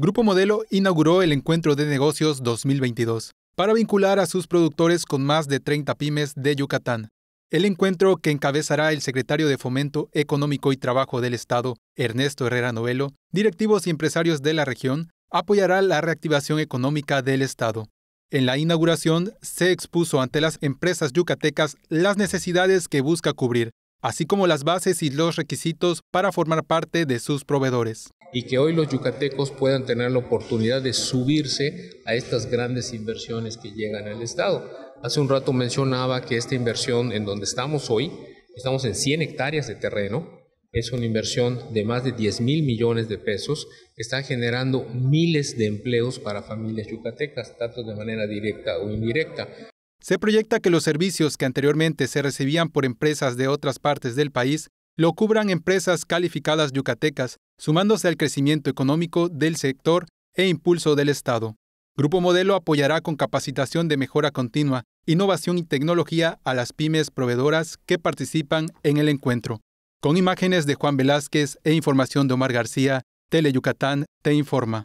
Grupo Modelo inauguró el Encuentro de Negocios 2022 para vincular a sus productores con más de 30 pymes de Yucatán. El encuentro que encabezará el secretario de Fomento Económico y Trabajo del Estado, Ernesto Herrera Novelo, directivos y empresarios de la región, apoyará la reactivación económica del Estado. En la inauguración se expuso ante las empresas yucatecas las necesidades que busca cubrir, así como las bases y los requisitos para formar parte de sus proveedores. Y que hoy los yucatecos puedan tener la oportunidad de subirse a estas grandes inversiones que llegan al Estado. Hace un rato mencionaba que esta inversión en donde estamos hoy, estamos en 100 hectáreas de terreno, es una inversión de más de 10 mil millones de pesos, está generando miles de empleos para familias yucatecas, tanto de manera directa o indirecta. Se proyecta que los servicios que anteriormente se recibían por empresas de otras partes del país lo cubran empresas calificadas yucatecas, sumándose al crecimiento económico del sector e impulso del Estado. Grupo Modelo apoyará con capacitación de mejora continua, innovación y tecnología a las pymes proveedoras que participan en el encuentro. Con imágenes de Juan Velázquez e información de Omar García, Teleyucatán te informa.